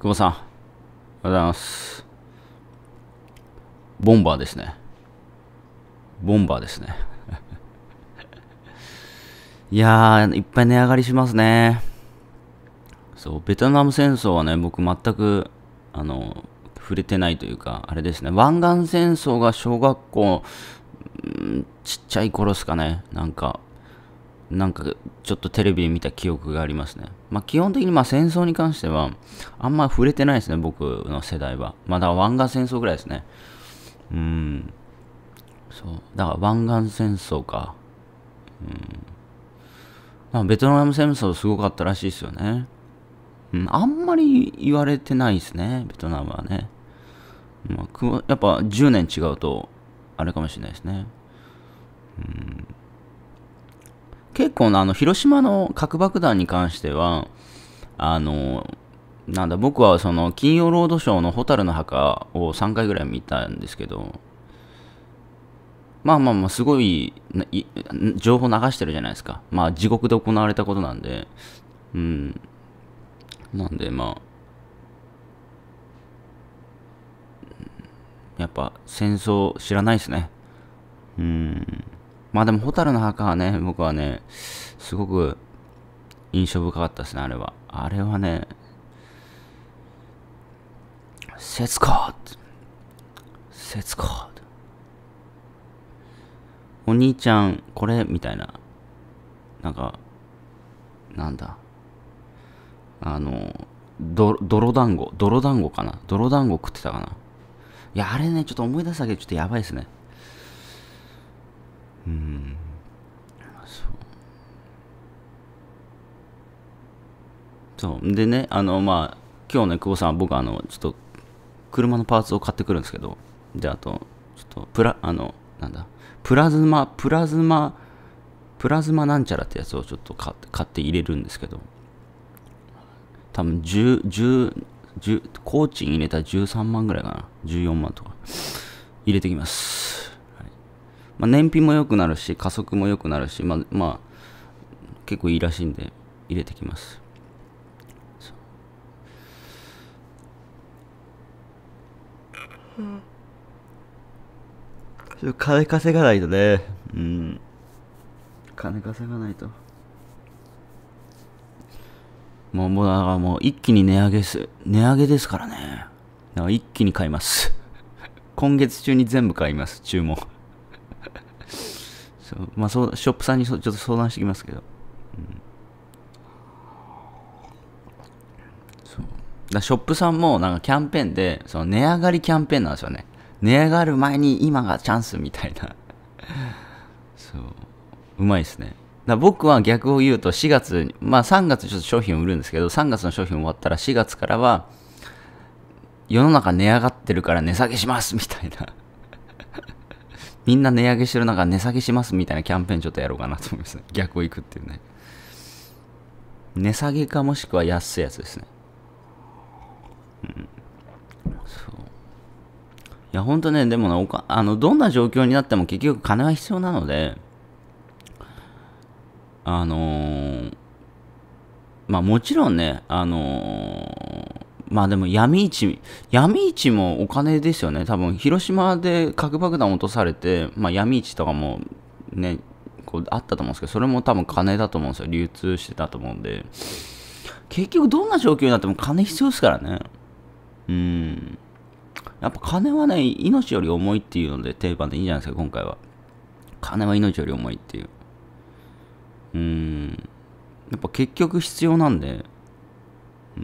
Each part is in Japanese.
久保さん、おはようございます。ボンバーですね。ボンバーですね。いやー、いっぱい値上がりしますね。そう、ベトナム戦争はね、僕全く、あの、触れてないというか、あれですね、湾岸戦争が小学校、うん、ちっちゃい頃ですかね、なんか、なんかちょっとテレビで見た記憶がありますね。まあ基本的にまあ戦争に関してはあんま触れてないですね、僕の世代は。まあ、だ湾岸戦争ぐらいですね。うん。そう。だから湾岸戦争か。うん。まあベトナム戦争すごかったらしいですよね。うん、あんまり言われてないですね、ベトナムはね。まあ、やっぱ10年違うと、あれかもしれないですね。うん結構なあの広島の核爆弾に関してはあのなんだ僕はその金曜ロードショーの「蛍の墓」を3回ぐらい見たんですけどまあまあまあすごい情報流してるじゃないですかまあ地獄で行われたことなんでうんなんでまあやっぱ戦争知らないですねうんまあでも、ホタルの墓はね、僕はね、すごく印象深かったですね、あれは。あれはね、節子節子お兄ちゃん、これみたいな。なんか、なんだ。あの、ど、泥団子。泥団子かな泥団子食ってたかな。いや、あれね、ちょっと思い出すだけでちょっとやばいですね。そうでねあのまあ今日ね久保さん僕あのちょっと車のパーツを買ってくるんですけどであとちょっとプラあのなんだプラズマプラズマプラズマなんちゃらってやつをちょっと買って入れるんですけど多分10、10、10工賃入れたら13万ぐらいかな14万とか入れてきます、はい、まあ、燃費も良くなるし加速も良くなるしままあ、結構いいらしいんで入れてきますちょ金稼がないとね。うん。金稼がないと。もう、もう、だからもう、一気に値上げす、値上げですからね。だから一気に買います。今月中に全部買います、注文。そうまあ、そう、ショップさんにちょっと相談してきますけど。うんだショップさんもなんかキャンペーンで、その値上がりキャンペーンなんですよね。値上がる前に今がチャンスみたいな。そう。うまいですね。だ僕は逆を言うと4月、まあ3月ちょっと商品を売るんですけど、3月の商品終わったら4月からは、世の中値上がってるから値下げしますみたいな。みんな値上げしてる中値下げしますみたいなキャンペーンちょっとやろうかなと思います、ね。逆をいくっていうね。値下げかもしくは安いやつですね。そういや、ほんとね、でもね、あの、どんな状況になっても結局金は必要なので、あのー、まあもちろんね、あのー、まあでも闇市、闇市もお金ですよね。多分、広島で核爆弾落とされて、まあ闇市とかもね、こうあったと思うんですけど、それも多分金だと思うんですよ。流通してたと思うんで。結局どんな状況になっても金必要ですからね。うん。やっぱ金はね、命より重いっていうので定番でいいんじゃないですか、今回は。金は命より重いっていう。うん。やっぱ結局必要なんで、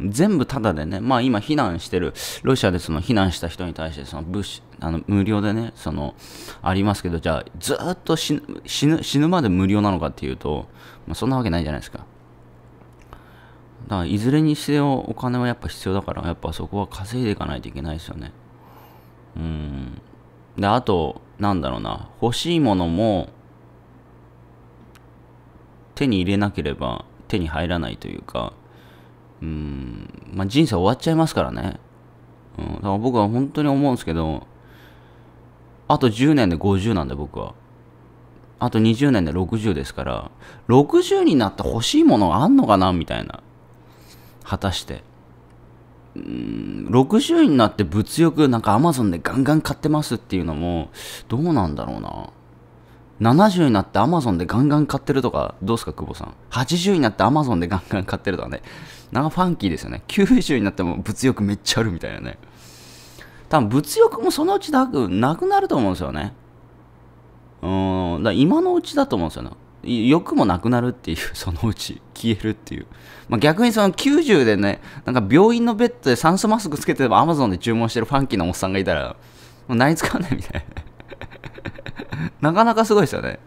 全部タダでね、まあ今避難してる、ロシアでその避難した人に対してその物資、あの無料でね、その、ありますけど、じゃあずっと死ぬ、死ぬまで無料なのかっていうと、まあ、そんなわけないじゃないですか。だからいずれにせよお金はやっぱ必要だからやっぱそこは稼いでいかないといけないですよねうんであとなんだろうな欲しいものも手に入れなければ手に入らないというかうんまあ人生終わっちゃいますからね、うん、だから僕は本当に思うんですけどあと10年で50なんで僕はあと20年で60ですから、60になって欲しいものがあんのかなみたいな。果たして。うん、60になって物欲なんか Amazon でガンガン買ってますっていうのも、どうなんだろうな。70になって Amazon でガンガン買ってるとか、どうすか、久保さん。80になって Amazon でガンガン買ってるとかね。なんかファンキーですよね。90になっても物欲めっちゃあるみたいなね。多分物欲もそのうちなくなくなると思うんですよね。うん、だ今のうちだと思うんですよね。欲もなくなるっていう、そのうち消えるっていう。まあ、逆にその90でね、なんか病院のベッドで酸素マスクつけてれば Amazon で注文してるファンキーなおっさんがいたら、もう何使わないみたいな。なかなかすごいですよね。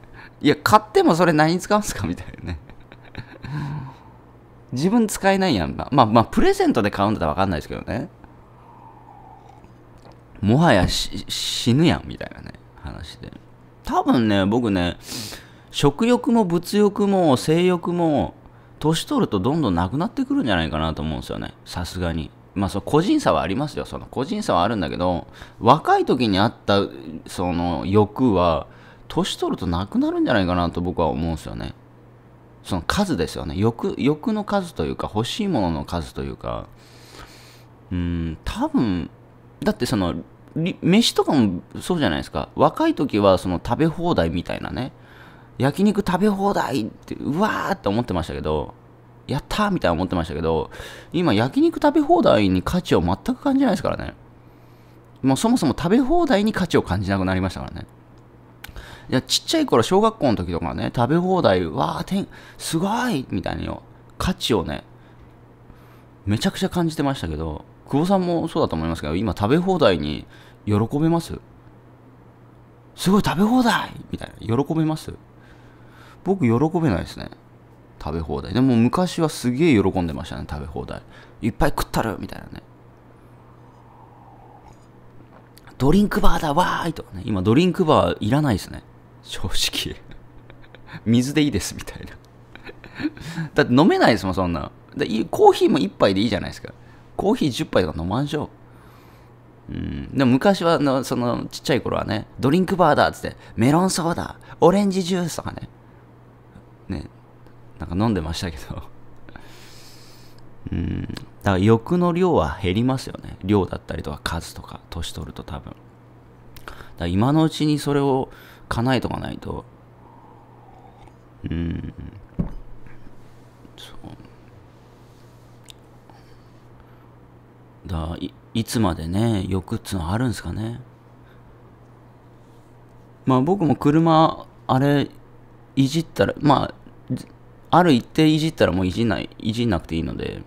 いや、買ってもそれ何に使うんすかみたいなね。自分使えないやんまあまあ、プレゼントで買うんだったら分かんないですけどね。もはや死ぬやんみたいなね、話で。多分ね、僕ね、食欲も物欲も性欲も年取るとどんどんなくなってくるんじゃないかなと思うんですよねさすがにまあそ個人差はありますよその個人差はあるんだけど若い時にあったその欲は年取るとなくなるんじゃないかなと僕は思うんですよねその数ですよね欲欲の数というか欲しいものの数というかうん多分だってその飯とかもそうじゃないですか若い時はその食べ放題みたいなね焼肉食べ放題って、うわーって思ってましたけど、やったーみたいな思ってましたけど、今焼肉食べ放題に価値を全く感じないですからね。もうそもそも食べ放題に価値を感じなくなりましたからね。いや、ちっちゃい頃、小学校の時とかね、食べ放題、わー、てん、すごいみたいに価値をね、めちゃくちゃ感じてましたけど、久保さんもそうだと思いますけど、今食べ放題に喜べますすごい食べ放題みたいな、喜べます僕喜べないですね。食べ放題。でも昔はすげえ喜んでましたね、食べ放題。いっぱい食ったるみたいなね。ドリンクバーだわーいとかね。今ドリンクバーいらないですね。正直。水でいいですみたいな。だって飲めないですもん、そんな。でコーヒーも1杯でいいじゃないですか。コーヒー10杯とか飲まんしょう。うん、でも昔はの、その、ちっちゃい頃はね、ドリンクバーだっつって、メロンソーダ、オレンジジュースとかね、ね、なんか飲んでましたけど うん、だから欲の量は減りますよね。量だったりとか数とか、年取ると多分。だ今のうちにそれを叶えとかないと、うん、そう。だいいつまでね、欲っつうのあるんですかね。まあ僕も車、あれ、いじったら、まあある一定いじったらもういじんない、いじんなくていいので、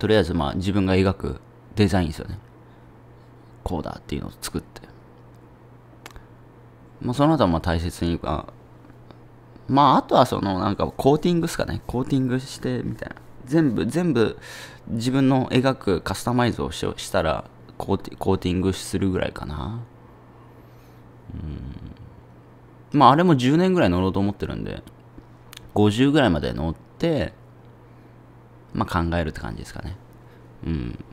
とりあえずまあ自分が描くデザインですよね。こうだっていうのを作って。まあそのはまあ大切に、まああとはそのなんかコーティングですかね。コーティングしてみたいな。全部、全部自分の描くカスタマイズをししたらコーテコーティングするぐらいかな。うん。まああれも10年ぐらい乗ろうと思ってるんで、50ぐらいまで乗って、まあ、考えるって感じですかね。うん。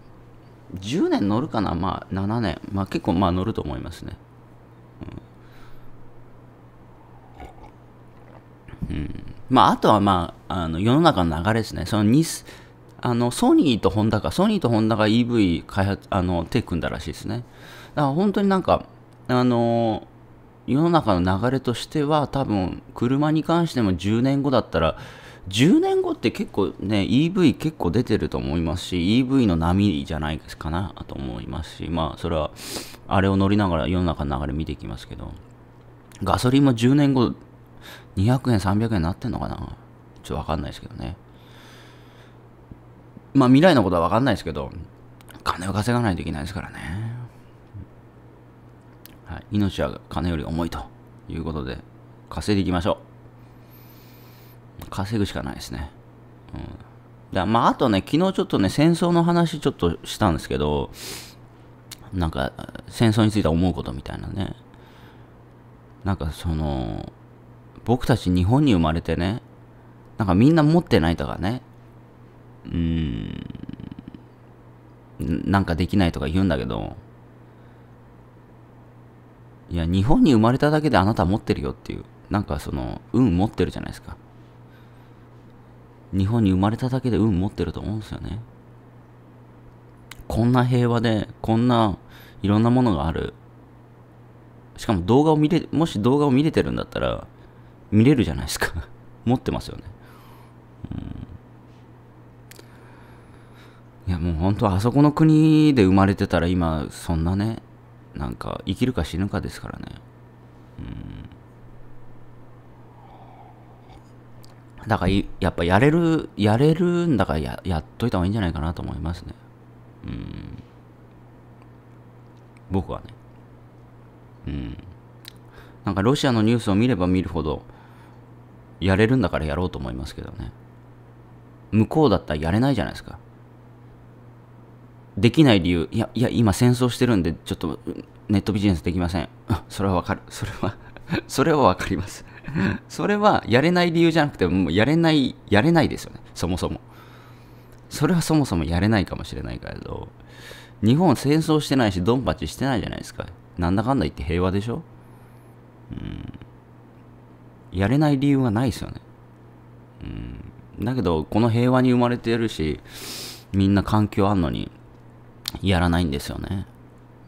10年乗るかなまあ、7年。まあ、結構、まあ、乗ると思いますね。うん。うん、まあ、あとは、まあ、あの世の中の流れですね。そのス、あの、ソニーとホンダか、ソニーとホンダが EV 開発、あの、手組んだらしいですね。だから本当になんか、あの世の中の流れとしては多分車に関しても10年後だったら10年後って結構ね EV 結構出てると思いますし EV の波じゃないですかなと思いますしまあそれはあれを乗りながら世の中の流れ見ていきますけどガソリンも10年後200円300円なってんのかなちょっとわかんないですけどねまあ未来のことはわかんないですけど金を稼がないといけないですからねはい、命は金より重いということで、稼いでいきましょう。稼ぐしかないですね。うん。だまあ、あとね、昨日ちょっとね、戦争の話ちょっとしたんですけど、なんか、戦争について思うことみたいなね。なんかその、僕たち日本に生まれてね、なんかみんな持ってないとかね、うーん、なんかできないとか言うんだけど、いや、日本に生まれただけであなた持ってるよっていう、なんかその、運持ってるじゃないですか。日本に生まれただけで運持ってると思うんですよね。こんな平和で、こんないろんなものがある。しかも動画を見れ、もし動画を見れてるんだったら、見れるじゃないですか。持ってますよね。うん。いや、もう本当あそこの国で生まれてたら今、そんなね、なんか生きるか死ぬかですからねうんだからやっぱやれるやれるんだからややっといた方がいいんじゃないかなと思いますねうん僕はねうんなんかロシアのニュースを見れば見るほどやれるんだからやろうと思いますけどね向こうだったらやれないじゃないですかできない理由、いや、いや、今戦争してるんで、ちょっとネットビジネスできません。それはわかる。それは それはわかりますそれはやれない理由じゃなくて、もうやれない、やれないですよね。そもそも。それはそもそもやれないかもしれないけど、日本戦争してないし、ドンパチしてないじゃないですか。なんだかんだ言って平和でしょうん。やれない理由はないですよね。うん。だけど、この平和に生まれてるし、みんな環境あんのに、やらないんですよね。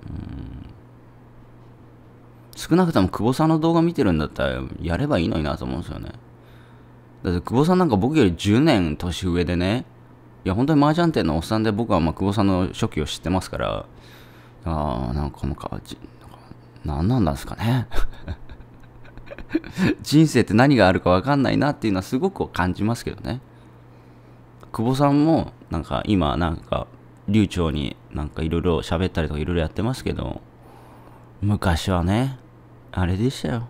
うん少なくとも久保さんの動画見てるんだったらやればいいのになと思うんですよね。だって久保さんなんか僕より10年年上でね、いや本当に麻雀店のおっさんで僕はまあ久保さんの初期を知ってますから、ああ、なんかもうか、何なんですかね。人生って何があるか分かんないなっていうのはすごく感じますけどね。久保さんもなんか今なんか流暢になんかいろいろ喋ったりとかいろいろやってますけど、昔はね、あれでしたよ。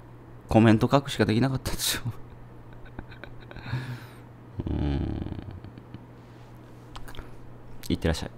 コメント書くしかできなかったでしょ。うん。いってらっしゃい。